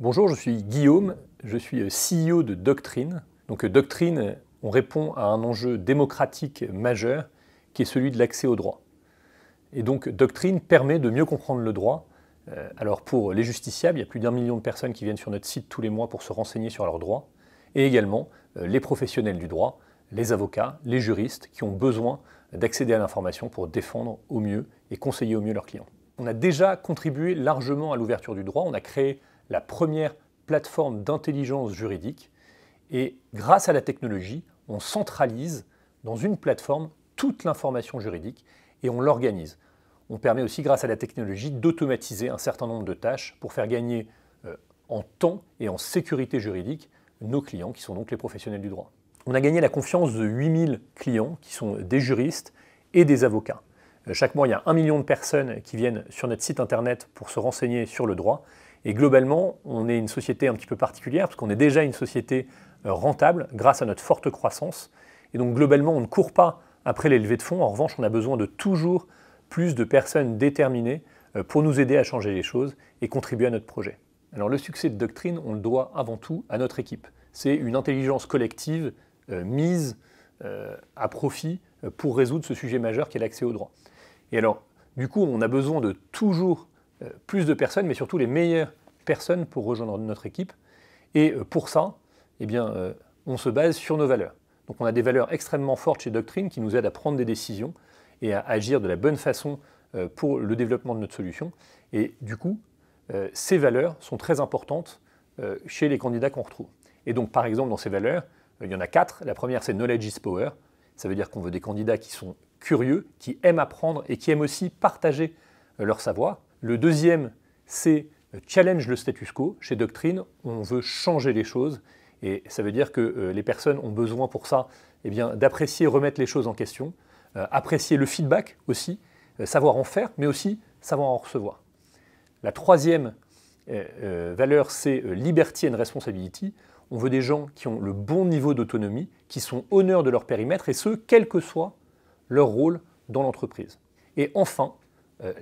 Bonjour, je suis Guillaume, je suis euh, CEO de Doctrine. Donc euh, Doctrine, euh, on répond à un enjeu démocratique majeur qui est celui de l'accès au droit. Et donc Doctrine permet de mieux comprendre le droit. Alors pour les justiciables, il y a plus d'un million de personnes qui viennent sur notre site tous les mois pour se renseigner sur leurs droits, et également les professionnels du droit, les avocats, les juristes qui ont besoin d'accéder à l'information pour défendre au mieux et conseiller au mieux leurs clients. On a déjà contribué largement à l'ouverture du droit, on a créé la première plateforme d'intelligence juridique. Et grâce à la technologie, on centralise dans une plateforme toute l'information juridique et on l'organise. On permet aussi, grâce à la technologie, d'automatiser un certain nombre de tâches pour faire gagner euh, en temps et en sécurité juridique nos clients, qui sont donc les professionnels du droit. On a gagné la confiance de 8000 clients, qui sont des juristes et des avocats. Euh, chaque mois, il y a un million de personnes qui viennent sur notre site internet pour se renseigner sur le droit. Et globalement, on est une société un petit peu particulière parce qu'on est déjà une société euh, rentable grâce à notre forte croissance. Et donc globalement, on ne court pas après les levées de fonds. En revanche, on a besoin de toujours plus de personnes déterminées euh, pour nous aider à changer les choses et contribuer à notre projet. Alors le succès de Doctrine, on le doit avant tout à notre équipe. C'est une intelligence collective euh, mise à profit pour résoudre ce sujet majeur qui est l'accès au droit. Et alors, du coup, on a besoin de toujours euh, plus de personnes, mais surtout les meilleures personnes pour rejoindre notre équipe. Et euh, pour ça, eh bien, euh, on se base sur nos valeurs. Donc on a des valeurs extrêmement fortes chez Doctrine qui nous aident à prendre des décisions et à agir de la bonne façon pour le développement de notre solution. Et du coup, ces valeurs sont très importantes chez les candidats qu'on retrouve. Et donc par exemple, dans ces valeurs, il y en a quatre. La première, c'est Knowledge is Power. Ça veut dire qu'on veut des candidats qui sont curieux, qui aiment apprendre et qui aiment aussi partager leur savoir. Le deuxième, c'est challenge le status quo. Chez Doctrine, on veut changer les choses et ça veut dire que euh, les personnes ont besoin pour ça eh d'apprécier, remettre les choses en question, euh, apprécier le feedback aussi, euh, savoir en faire, mais aussi savoir en recevoir. La troisième valeur, c'est liberty and responsibility. On veut des gens qui ont le bon niveau d'autonomie, qui sont honneurs de leur périmètre, et ce, quel que soit leur rôle dans l'entreprise. Et enfin,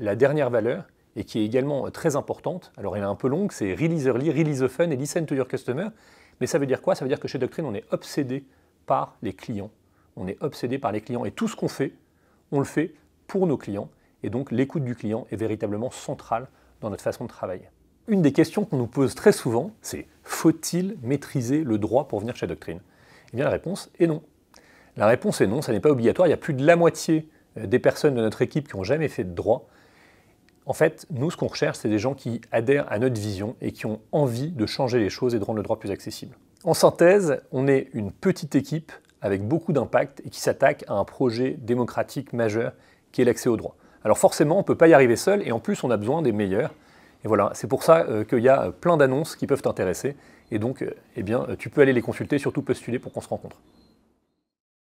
la dernière valeur, et qui est également euh, très importante. Alors elle est un peu longue, c'est Release Early, Release the Fun et Listen to Your Customer. Mais ça veut dire quoi Ça veut dire que chez Doctrine, on est obsédé par les clients. On est obsédé par les clients et tout ce qu'on fait, on le fait pour nos clients. Et donc l'écoute du client est véritablement centrale dans notre façon de travailler. Une des questions qu'on nous pose très souvent, c'est faut-il maîtriser le droit pour venir chez Doctrine Eh bien la réponse est non. La réponse est non, ça n'est pas obligatoire. Il y a plus de la moitié euh, des personnes de notre équipe qui n'ont jamais fait de droit en fait, nous, ce qu'on recherche, c'est des gens qui adhèrent à notre vision et qui ont envie de changer les choses et de rendre le droit plus accessible. En synthèse, on est une petite équipe avec beaucoup d'impact et qui s'attaque à un projet démocratique majeur qui est l'accès au droit. Alors forcément, on ne peut pas y arriver seul et en plus, on a besoin des meilleurs. Et voilà, c'est pour ça euh, qu'il y a euh, plein d'annonces qui peuvent t'intéresser. Et donc, euh, eh bien, tu peux aller les consulter, surtout postuler pour qu'on se rencontre.